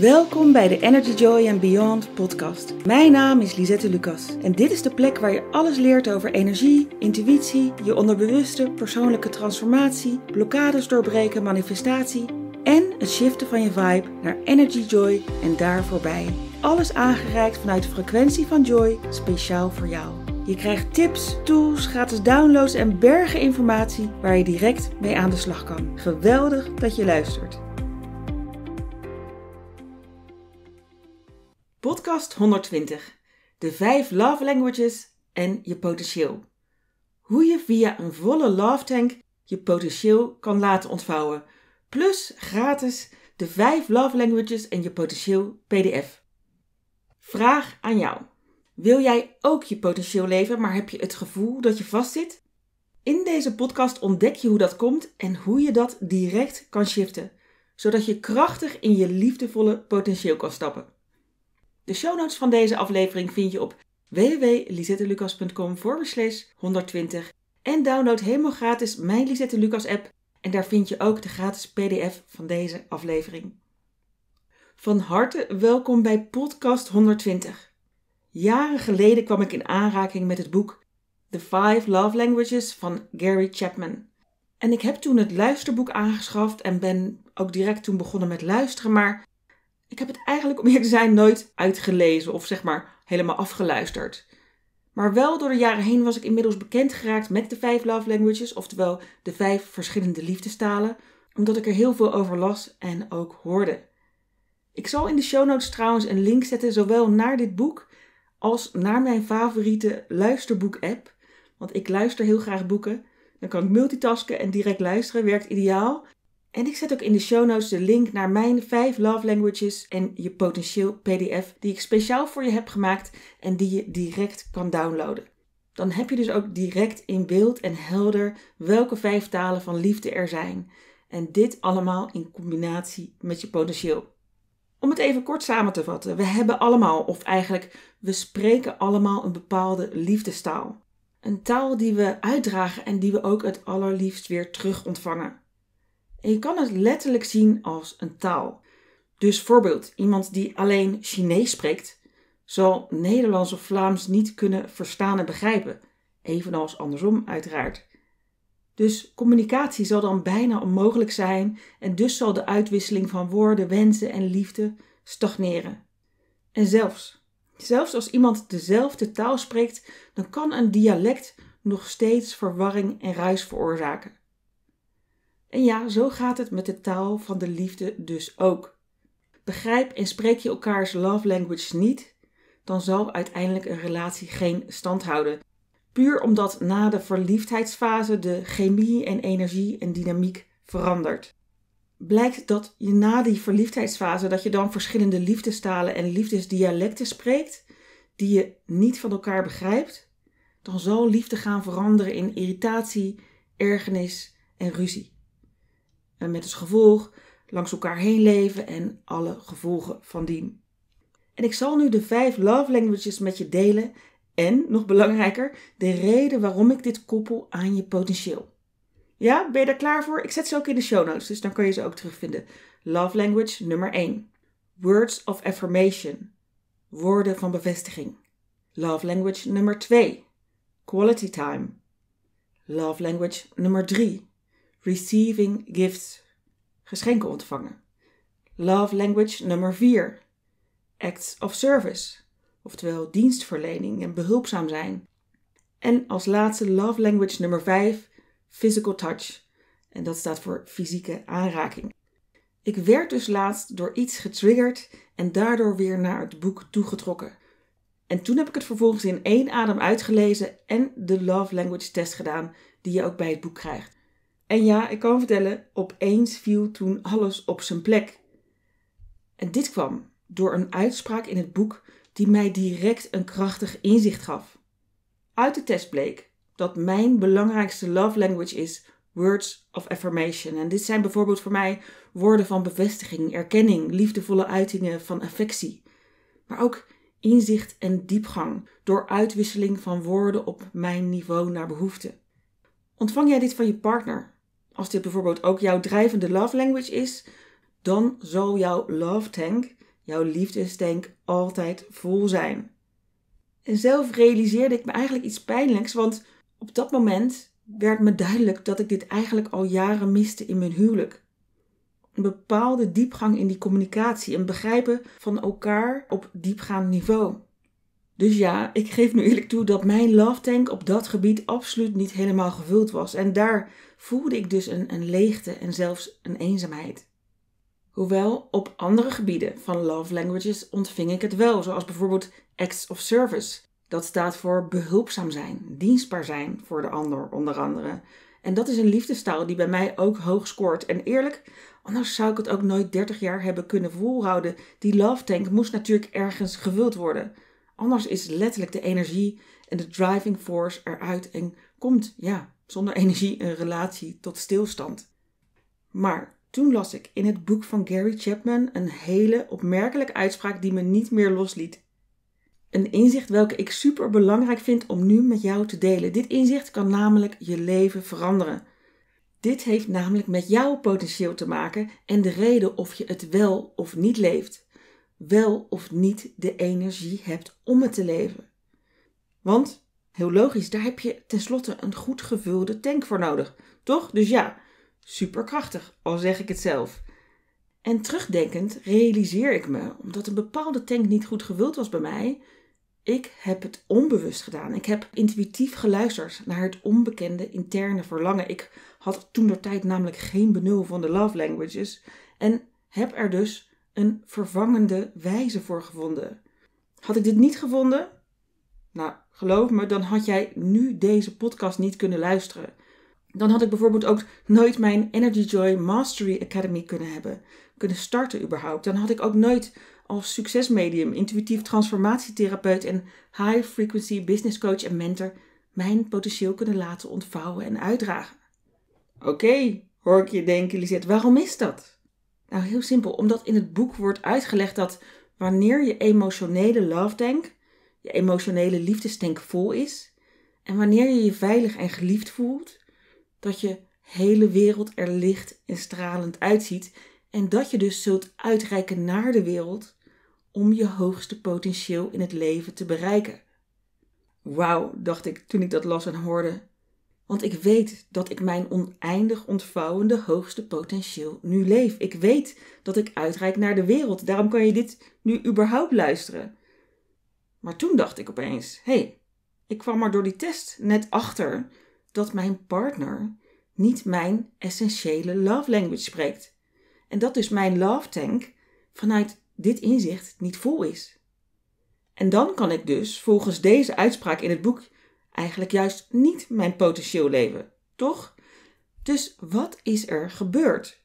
Welkom bij de Energy Joy and Beyond podcast. Mijn naam is Lisette Lucas en dit is de plek waar je alles leert over energie, intuïtie, je onderbewuste, persoonlijke transformatie, blokkades doorbreken, manifestatie en het shiften van je vibe naar Energy Joy en daar voorbij. Alles aangereikt vanuit de frequentie van Joy, speciaal voor jou. Je krijgt tips, tools, gratis downloads en bergen informatie waar je direct mee aan de slag kan. Geweldig dat je luistert. Podcast 120. De vijf love languages en je potentieel. Hoe je via een volle love tank je potentieel kan laten ontvouwen. Plus gratis de vijf love languages en je potentieel PDF. Vraag aan jou. Wil jij ook je potentieel leven, maar heb je het gevoel dat je vastzit? In deze podcast ontdek je hoe dat komt en hoe je dat direct kan shiften, zodat je krachtig in je liefdevolle potentieel kan stappen. De show notes van deze aflevering vind je op www.lisettelucas.com 120 en download helemaal gratis mijn Lisette Lucas app en daar vind je ook de gratis pdf van deze aflevering. Van harte welkom bij podcast 120. Jaren geleden kwam ik in aanraking met het boek The Five Love Languages van Gary Chapman. En ik heb toen het luisterboek aangeschaft en ben ook direct toen begonnen met luisteren, maar ik heb het eigenlijk, om eerlijk te zijn, nooit uitgelezen of zeg maar helemaal afgeluisterd. Maar wel door de jaren heen was ik inmiddels bekend geraakt met de vijf love languages, oftewel de vijf verschillende liefdestalen, omdat ik er heel veel over las en ook hoorde. Ik zal in de show notes trouwens een link zetten, zowel naar dit boek als naar mijn favoriete luisterboek-app. Want ik luister heel graag boeken. Dan kan ik multitasken en direct luisteren, werkt ideaal. En ik zet ook in de show notes de link naar mijn 5 love languages en je potentieel PDF die ik speciaal voor je heb gemaakt en die je direct kan downloaden. Dan heb je dus ook direct in beeld en helder welke vijf talen van liefde er zijn. En dit allemaal in combinatie met je potentieel. Om het even kort samen te vatten, we hebben allemaal, of eigenlijk we spreken allemaal een bepaalde liefdestaal. Een taal die we uitdragen en die we ook het allerliefst weer terug ontvangen. En je kan het letterlijk zien als een taal. Dus voorbeeld, iemand die alleen Chinees spreekt, zal Nederlands of Vlaams niet kunnen verstaan en begrijpen. Evenals andersom, uiteraard. Dus communicatie zal dan bijna onmogelijk zijn en dus zal de uitwisseling van woorden, wensen en liefde stagneren. En zelfs, zelfs als iemand dezelfde taal spreekt, dan kan een dialect nog steeds verwarring en ruis veroorzaken. En ja, zo gaat het met de taal van de liefde dus ook. Begrijp en spreek je elkaars love language niet, dan zal uiteindelijk een relatie geen stand houden. Puur omdat na de verliefdheidsfase de chemie en energie en dynamiek verandert. Blijkt dat je na die verliefdheidsfase dat je dan verschillende liefdestalen en liefdesdialecten spreekt die je niet van elkaar begrijpt, dan zal liefde gaan veranderen in irritatie, ergernis en ruzie. En met als gevolg langs elkaar heen leven en alle gevolgen van dien. En ik zal nu de vijf love languages met je delen en, nog belangrijker, de reden waarom ik dit koppel aan je potentieel. Ja, ben je daar klaar voor? Ik zet ze ook in de show notes, dus dan kun je ze ook terugvinden. Love language nummer 1. Words of affirmation. Woorden van bevestiging. Love language nummer 2. Quality time. Love language nummer 3. Receiving gifts. Geschenken ontvangen. Love language nummer 4. Acts of service. Oftewel dienstverlening en behulpzaam zijn. En als laatste love language nummer 5. Physical touch. En dat staat voor fysieke aanraking. Ik werd dus laatst door iets getriggerd en daardoor weer naar het boek toegetrokken. En toen heb ik het vervolgens in één adem uitgelezen en de Love Language Test gedaan, die je ook bij het boek krijgt. En ja, ik kan vertellen, opeens viel toen alles op zijn plek. En dit kwam door een uitspraak in het boek die mij direct een krachtig inzicht gaf. Uit de test bleek dat mijn belangrijkste love language is words of affirmation. En dit zijn bijvoorbeeld voor mij woorden van bevestiging, erkenning, liefdevolle uitingen van affectie. Maar ook inzicht en diepgang door uitwisseling van woorden op mijn niveau naar behoefte. Ontvang jij dit van je partner als dit bijvoorbeeld ook jouw drijvende love language is, dan zal jouw love tank, jouw liefdestank, altijd vol zijn. En zelf realiseerde ik me eigenlijk iets pijnlijks, want op dat moment werd me duidelijk dat ik dit eigenlijk al jaren miste in mijn huwelijk. Een bepaalde diepgang in die communicatie en begrijpen van elkaar op diepgaand niveau. Dus ja, ik geef nu eerlijk toe dat mijn love tank op dat gebied absoluut niet helemaal gevuld was. En daar voelde ik dus een, een leegte en zelfs een eenzaamheid. Hoewel op andere gebieden van love languages ontving ik het wel, zoals bijvoorbeeld acts of service. Dat staat voor behulpzaam zijn, dienstbaar zijn voor de ander onder andere. En dat is een liefdestaal die bij mij ook hoog scoort. En eerlijk, anders zou ik het ook nooit 30 jaar hebben kunnen volhouden. Die love tank moest natuurlijk ergens gevuld worden. Anders is letterlijk de energie en de driving force eruit en komt, ja, zonder energie een relatie tot stilstand. Maar toen las ik in het boek van Gary Chapman een hele opmerkelijke uitspraak die me niet meer losliet. Een inzicht welke ik super belangrijk vind om nu met jou te delen. Dit inzicht kan namelijk je leven veranderen. Dit heeft namelijk met jouw potentieel te maken en de reden of je het wel of niet leeft wel of niet de energie hebt om het te leven. Want, heel logisch, daar heb je tenslotte een goed gevulde tank voor nodig, toch? Dus ja, superkrachtig, al zeg ik het zelf. En terugdenkend realiseer ik me, omdat een bepaalde tank niet goed gevuld was bij mij, ik heb het onbewust gedaan. Ik heb intuïtief geluisterd naar het onbekende interne verlangen. Ik had toen de tijd namelijk geen benul van de love languages en heb er dus een vervangende wijze voor gevonden. Had ik dit niet gevonden? Nou, geloof me, dan had jij nu deze podcast niet kunnen luisteren. Dan had ik bijvoorbeeld ook nooit mijn Energy Joy Mastery Academy kunnen hebben, kunnen starten überhaupt. Dan had ik ook nooit als succesmedium, intuïtief transformatietherapeut en high frequency business coach en mentor mijn potentieel kunnen laten ontvouwen en uitdragen. Oké, hoor ik je denken, Lisette, waarom is dat? Nou, heel simpel, omdat in het boek wordt uitgelegd dat wanneer je emotionele love tank, je emotionele liefdestank vol is, en wanneer je je veilig en geliefd voelt, dat je hele wereld er licht en stralend uitziet en dat je dus zult uitreiken naar de wereld om je hoogste potentieel in het leven te bereiken. Wauw, dacht ik toen ik dat las en hoorde. Want ik weet dat ik mijn oneindig ontvouwende hoogste potentieel nu leef. Ik weet dat ik uitreik naar de wereld. Daarom kan je dit nu überhaupt luisteren. Maar toen dacht ik opeens: hé, hey, ik kwam maar door die test net achter dat mijn partner niet mijn essentiële love language spreekt. En dat dus mijn love tank vanuit dit inzicht niet vol is. En dan kan ik dus volgens deze uitspraak in het boek Eigenlijk juist niet mijn potentieel leven, toch? Dus wat is er gebeurd?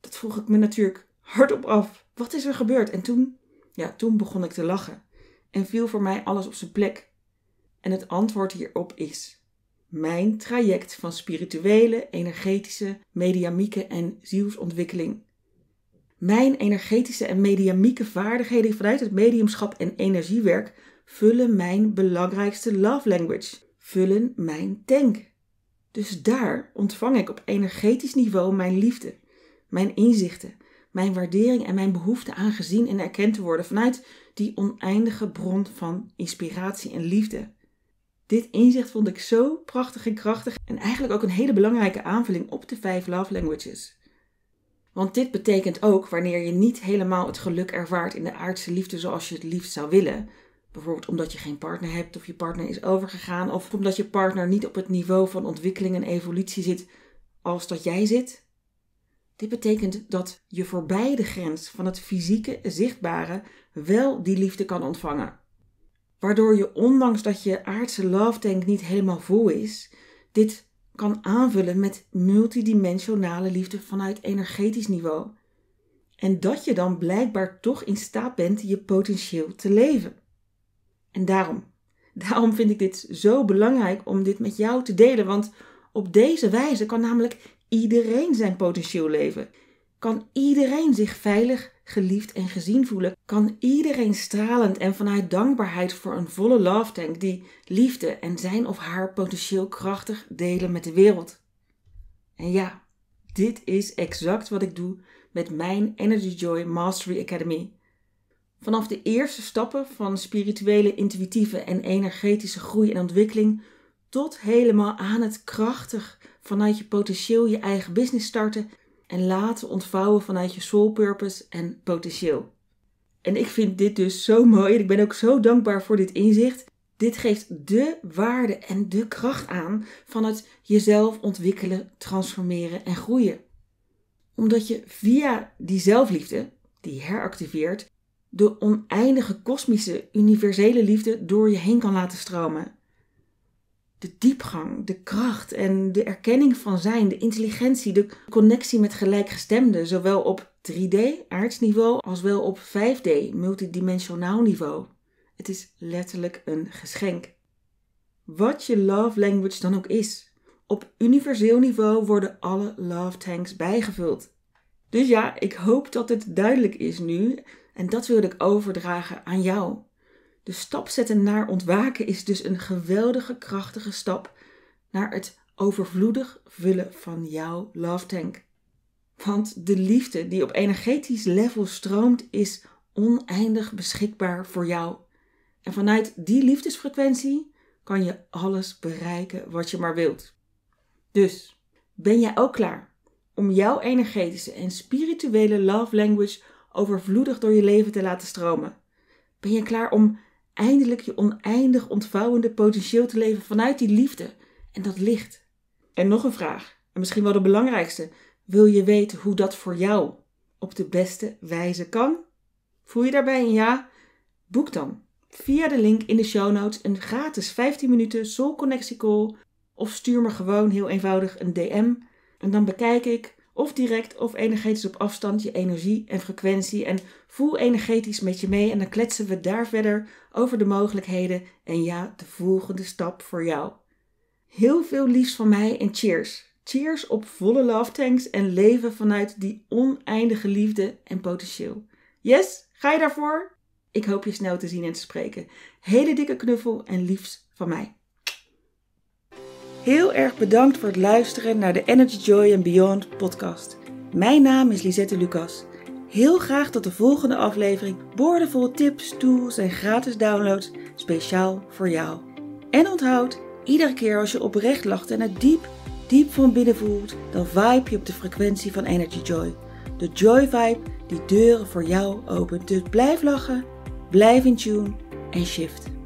Dat vroeg ik me natuurlijk hardop af. Wat is er gebeurd? En toen, ja, toen begon ik te lachen en viel voor mij alles op zijn plek. En het antwoord hierop is: mijn traject van spirituele, energetische, mediamieke en zielsontwikkeling. Mijn energetische en mediamieke vaardigheden vanuit het mediumschap en energiewerk vullen mijn belangrijkste love language, vullen mijn tank. Dus daar ontvang ik op energetisch niveau mijn liefde, mijn inzichten, mijn waardering en mijn behoefte aan gezien en erkend te worden vanuit die oneindige bron van inspiratie en liefde. Dit inzicht vond ik zo prachtig en krachtig en eigenlijk ook een hele belangrijke aanvulling op de vijf love languages. Want dit betekent ook wanneer je niet helemaal het geluk ervaart in de aardse liefde zoals je het liefst zou willen, Bijvoorbeeld omdat je geen partner hebt of je partner is overgegaan of omdat je partner niet op het niveau van ontwikkeling en evolutie zit als dat jij zit. Dit betekent dat je voorbij de grens van het fysieke, zichtbare, wel die liefde kan ontvangen. Waardoor je, ondanks dat je aardse love tank niet helemaal vol is, dit kan aanvullen met multidimensionale liefde vanuit energetisch niveau. En dat je dan blijkbaar toch in staat bent je potentieel te leven. En daarom, daarom vind ik dit zo belangrijk om dit met jou te delen, want op deze wijze kan namelijk iedereen zijn potentieel leven. Kan iedereen zich veilig, geliefd en gezien voelen? Kan iedereen stralend en vanuit dankbaarheid voor een volle love tank die liefde en zijn of haar potentieel krachtig delen met de wereld? En ja, dit is exact wat ik doe met mijn Energy Joy Mastery Academy. Vanaf de eerste stappen van spirituele, intuïtieve en energetische groei en ontwikkeling tot helemaal aan het krachtig vanuit je potentieel je eigen business starten en laten ontvouwen vanuit je soul purpose en potentieel. En ik vind dit dus zo mooi ik ben ook zo dankbaar voor dit inzicht. Dit geeft de waarde en de kracht aan van het jezelf ontwikkelen, transformeren en groeien. Omdat je via die zelfliefde, die heractiveert, de oneindige kosmische, universele liefde door je heen kan laten stromen. De diepgang, de kracht en de erkenning van zijn, de intelligentie, de connectie met gelijkgestemden, zowel op 3D, aardsniveau, als wel op 5D, multidimensionaal niveau. Het is letterlijk een geschenk. Wat je love language dan ook is. Op universeel niveau worden alle love tanks bijgevuld. Dus ja, ik hoop dat het duidelijk is nu en dat wilde ik overdragen aan jou. De stap zetten naar ontwaken is dus een geweldige, krachtige stap naar het overvloedig vullen van jouw love tank. Want de liefde die op energetisch level stroomt, is oneindig beschikbaar voor jou. En vanuit die liefdesfrequentie kan je alles bereiken wat je maar wilt. Dus ben jij ook klaar om jouw energetische en spirituele love language overvloedig door je leven te laten stromen? Ben je klaar om eindelijk je oneindig ontvouwende potentieel te leven vanuit die liefde en dat licht? En nog een vraag, en misschien wel de belangrijkste: wil je weten hoe dat voor jou op de beste wijze kan? Voel je daarbij een ja? Boek dan via de link in de show notes een gratis 15 minuten Soul Connectie call of stuur me gewoon heel eenvoudig een DM en dan bekijk ik of direct of energetisch op afstand je energie en frequentie en voel energetisch met je mee en dan kletsen we daar verder over de mogelijkheden en ja, de volgende stap voor jou. Heel veel liefs van mij en cheers. Cheers op volle love tanks en leven vanuit die oneindige liefde en potentieel. Yes, ga je daarvoor? Ik hoop je snel te zien en te spreken. Hele dikke knuffel en liefs van mij. Heel erg bedankt voor het luisteren naar de Energy Joy and Beyond podcast. Mijn naam is Lisette Lucas. Heel graag tot de volgende aflevering. Boordevolle tips, tools en gratis downloads speciaal voor jou. En onthoud, iedere keer als je oprecht lacht en het diep, diep van binnen voelt, dan vibe je op de frequentie van Energy Joy. De Joy Vibe die deuren voor jou opent. Dus blijf lachen, blijf in tune en shift.